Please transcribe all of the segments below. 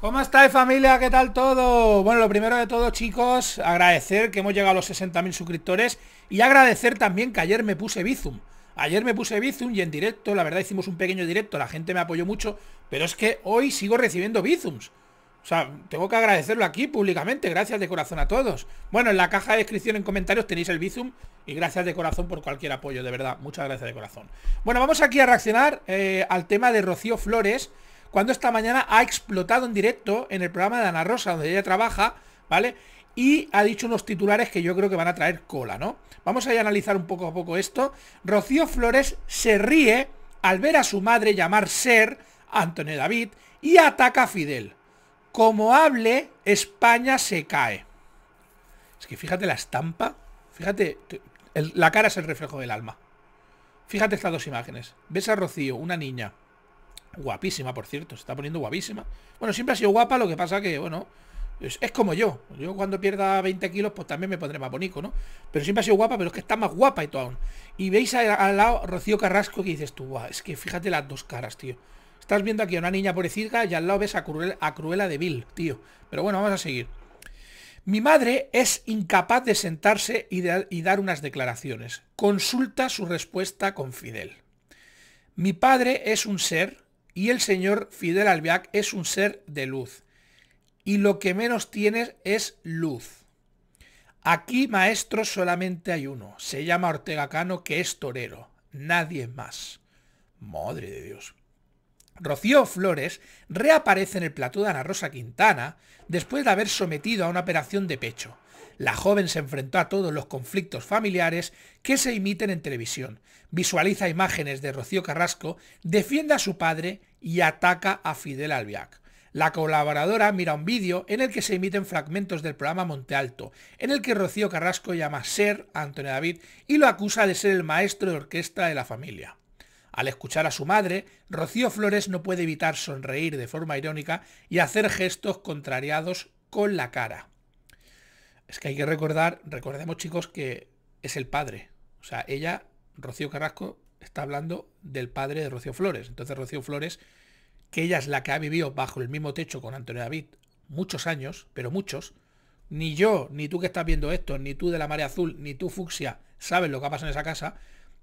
¿Cómo estáis familia? ¿Qué tal todo? Bueno, lo primero de todo chicos, agradecer que hemos llegado a los 60.000 suscriptores y agradecer también que ayer me puse Bizum. Ayer me puse Bizum y en directo, la verdad hicimos un pequeño directo, la gente me apoyó mucho, pero es que hoy sigo recibiendo Bizums. O sea, tengo que agradecerlo aquí públicamente, gracias de corazón a todos. Bueno, en la caja de descripción en comentarios tenéis el Bizum y gracias de corazón por cualquier apoyo, de verdad, muchas gracias de corazón. Bueno, vamos aquí a reaccionar eh, al tema de Rocío Flores cuando esta mañana ha explotado en directo en el programa de Ana Rosa, donde ella trabaja, ¿vale? Y ha dicho unos titulares que yo creo que van a traer cola, ¿no? Vamos a, analizar un poco a poco esto. Rocío Flores se ríe al ver a su madre llamar ser Antonio David y ataca a Fidel. Como hable, España se cae. Es que fíjate la estampa, fíjate, la cara es el reflejo del alma. Fíjate estas dos imágenes. Ves a Rocío, una niña, Guapísima, por cierto, se está poniendo guapísima. Bueno, siempre ha sido guapa, lo que pasa que, bueno, es, como yo. Yo cuando pierda 20 kilos, pues también me pondré más bonito, ¿no? Pero siempre ha sido guapa, pero es que está más guapa y todo aún. Y veis al, lado Rocío Carrasco que dices tú, es que fíjate las dos caras, tío. Estás viendo aquí a una niña pobrecita y al lado ves a, Cruel, a Cruella de Vil, tío. Pero bueno, vamos a seguir. Mi madre es incapaz de sentarse y, y dar unas declaraciones. Consulta su respuesta con Fidel. Mi padre es un ser y el señor Fidel Albiac es un ser de luz. Y lo que menos tienes es luz. Aquí, maestro, solamente hay uno. Se llama Ortega Cano, que es torero. Nadie más. Madre de Dios. Rocío Flores reaparece en el plató de Ana Rosa Quintana después de haber sometido a una operación de pecho. La joven se enfrentó a todos los conflictos familiares que se imiten en televisión, visualiza imágenes de Rocío Carrasco, defiende a su padre y ataca a Fidel Albiac. La colaboradora mira un vídeo en el que se emiten fragmentos del programa Monte Alto, en el que Rocío Carrasco llama ser a Antonio David y lo acusa de ser el maestro de orquesta de la familia. Al escuchar a su madre, Rocío Flores no puede evitar sonreír de forma irónica y hacer gestos contrariados con la cara. Es que hay que recordar, recordemos chicos que es el padre. O sea, ella, Rocío Carrasco, está hablando del padre de Rocío Flores. Entonces Rocío Flores, que ella es la que ha vivido bajo el mismo techo con Antonio David muchos años, pero muchos, ni yo, ni tú que estás viendo esto, ni tú de la marea azul, ni tú fucsia, sabes lo que ha pasado en esa casa,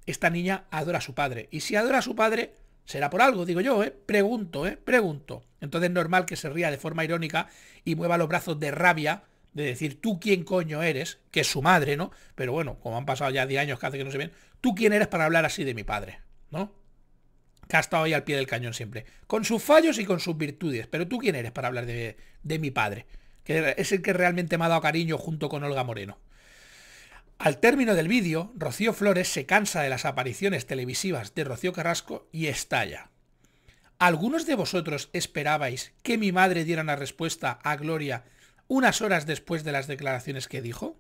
esta niña adora a su padre. Y si adora a su padre, será por algo, digo yo, ¿eh? Pregunto, ¿eh? Pregunto. Entonces es normal que se ría de forma irónica y mueva los brazos de rabia de decir, tú quién coño eres, que es su madre, ¿no? Pero bueno, como han pasado ya 10 años que hace que no se ven, tú quién eres para hablar así de mi padre, ¿no? Que ha estado ahí al pie del cañón siempre. Con sus fallos y con sus virtudes, pero tú quién eres para hablar de, de mi padre, que es el que realmente me ha dado cariño junto con Olga Moreno. Al término del vídeo, Rocío Flores se cansa de las apariciones televisivas de Rocío Carrasco y estalla. ¿Algunos de vosotros esperabais que mi madre diera una respuesta a Gloria unas horas después de las declaraciones que dijo?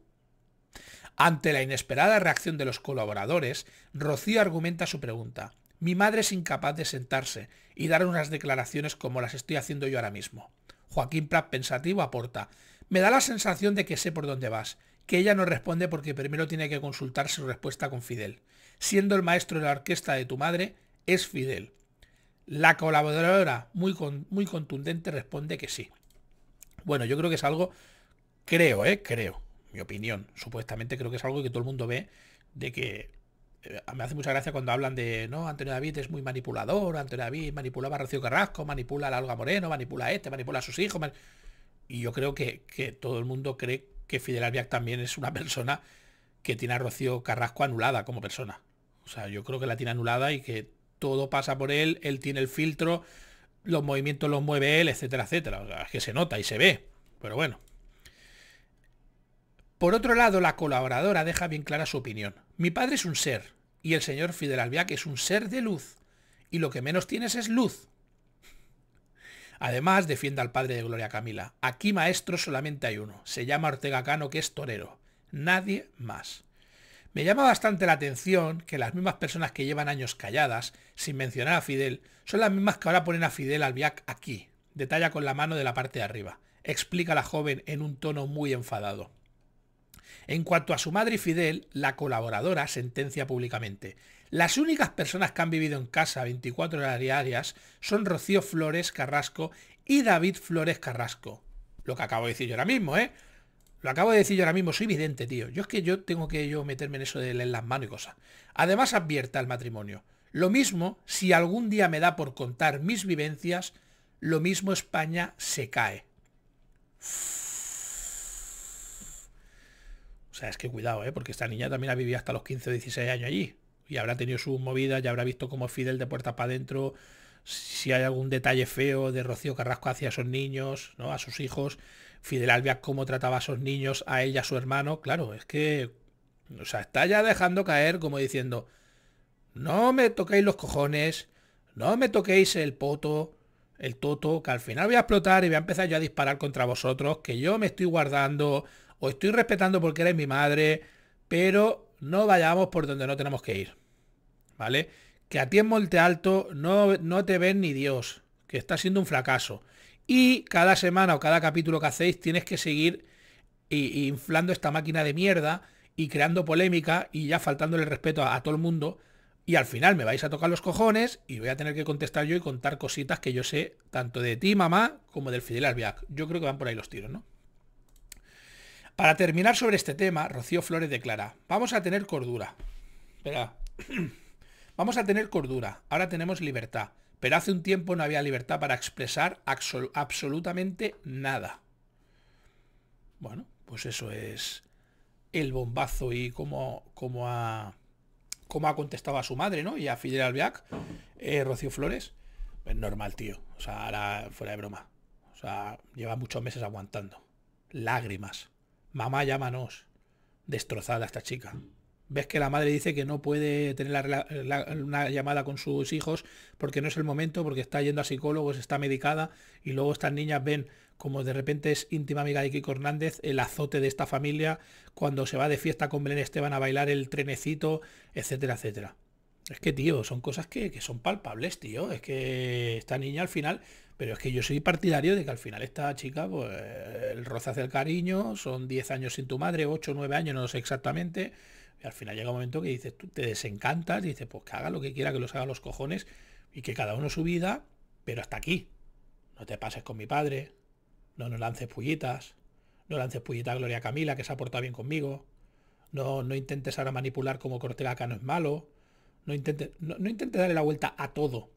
Ante la inesperada reacción de los colaboradores, Rocío argumenta su pregunta. Mi madre es incapaz de sentarse y dar unas declaraciones como las estoy haciendo yo ahora mismo. Joaquín Prat pensativo aporta. Me da la sensación de que sé por dónde vas que ella no responde porque primero tiene que consultar su respuesta con Fidel. Siendo el maestro de la orquesta de tu madre, es Fidel. La colaboradora, muy, muy contundente, responde que sí. Bueno, yo creo que es algo, creo, ¿eh? Creo, mi opinión. Supuestamente creo que es algo que todo el mundo ve, de que eh, me hace mucha gracia cuando hablan de, no, Antonio David es muy manipulador, Antonio David manipulaba a Rocío Carrasco, manipula a la Olga Moreno, manipula a este, manipula a sus hijos. Y yo creo que, que todo el mundo cree que Fidel Albiac también es una persona que tiene a Rocío Carrasco anulada como persona. O sea, yo creo que la tiene anulada y que todo pasa por él, él tiene el filtro, los movimientos los mueve él, etcétera, etcétera. es que se nota y se ve, pero bueno. Por otro lado, la colaboradora deja bien clara su opinión. Mi padre es un ser, y el señor Fidel Albiac es un ser de luz, y lo que menos tienes es luz, Además, defiende al padre de Gloria Camila. Aquí maestro solamente hay uno. Se llama Ortega Cano, que es torero. Nadie más. Me llama bastante la atención que las mismas personas que llevan años calladas, sin mencionar a Fidel, son las mismas que ahora ponen a Fidel Albiac aquí. Detalla con la mano de la parte de arriba. Explica la joven en un tono muy enfadado. En cuanto a su madre Fidel, la colaboradora sentencia públicamente. Las únicas personas que han vivido en casa 24 horas diarias son Rocío Flores Carrasco y David Flores Carrasco. Lo que acabo de decir yo ahora mismo, ¿eh? Lo acabo de decir yo ahora mismo, soy vidente, tío. Yo es que yo tengo que yo meterme en eso de leer las manos y cosas. Además, advierta al matrimonio. Lo mismo, si algún día me da por contar mis vivencias, lo mismo España se cae. O sea, es que cuidado, ¿eh? porque esta niña también ha vivido hasta los 15 o 16 años allí. Y habrá tenido sus movidas, ya habrá visto cómo Fidel de puerta para adentro, si hay algún detalle feo de Rocío Carrasco hacia esos niños, ¿no? A sus hijos. Fidel Albia cómo trataba a esos niños, a ella, a su hermano. Claro, es que. O sea, está ya dejando caer como diciendo. No me toquéis los cojones. No me toquéis el poto. El toto. Que al final voy a explotar y voy a empezar yo a disparar contra vosotros. Que yo me estoy guardando os estoy respetando porque eres mi madre, pero no vayamos por donde no tenemos que ir. ¿Vale? Que a ti en Monte Alto no, no te ven ni Dios, que está siendo un fracaso. Y cada semana o cada capítulo que hacéis tienes que seguir inflando esta máquina de mierda y creando polémica y ya faltándole respeto a, todo el mundo. Y al final me vais a tocar los cojones y voy a tener que contestar yo y contar cositas que yo sé tanto de ti, mamá, como del Fidel Albiac. Yo creo que van por ahí los tiros, ¿no? Para terminar sobre este tema, Rocío Flores declara, vamos a tener cordura. Espera. vamos a tener cordura. Ahora tenemos libertad. Pero hace un tiempo no había libertad para expresar absolutamente nada. Bueno, pues eso es el bombazo y cómo, Como ha, contestado a su madre, ¿no? Y a Fidel Albiac, eh, Rocío Flores. Es pues normal, tío. O sea, ahora fuera de broma. O sea, lleva muchos meses aguantando. Lágrimas. Mamá, llámanos. Destrozada esta chica. Ves que la madre dice que no puede tener una llamada con sus hijos porque no es el momento, porque está yendo a psicólogos, está medicada y luego estas niñas ven como de repente es íntima amiga de Kiko Hernández, el azote de esta familia, cuando se va de fiesta con Belén Esteban a bailar el trenecito, etcétera, etcétera. Es que, tío, son cosas que, que son palpables, tío. Es que esta niña al final pero es que yo soy partidario de que al final esta chica, pues el roce hace el cariño, son 10 años sin tu madre, 8, 9 años, no lo sé exactamente. Y al final llega un momento que dices, tú te desencantas, y dices, pues que haga lo que quiera, que los haga los cojones y que cada uno su vida, pero hasta aquí. No te pases con mi padre, no nos lances pullitas, no lances pullita a Gloria Camila, que se ha portado bien conmigo. No, no intentes ahora manipular como acá no es malo. No intentes, no intentes darle la vuelta a todo.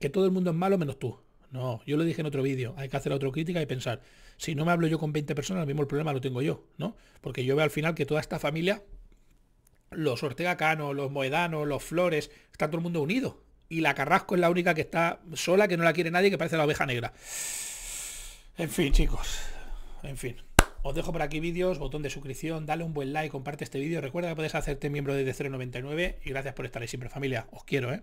Que todo el mundo es malo menos tú. No, yo lo dije en otro vídeo, hay que hacer otra crítica y pensar, si no me hablo yo con 20 personas, al mismo el problema lo tengo yo, ¿no? Porque yo veo al final que toda esta familia, los Ortega Cano, los Moedanos, los Flores, está todo el mundo unido. Y la Carrasco es la única que está sola, que no la quiere nadie, que parece la oveja negra. En fin, chicos, en fin. Os dejo por aquí vídeos, botón de suscripción, dale un buen like, comparte este vídeo. Recuerda que puedes hacerte miembro de 099 y gracias por estar ahí siempre familia. Os quiero, ¿eh?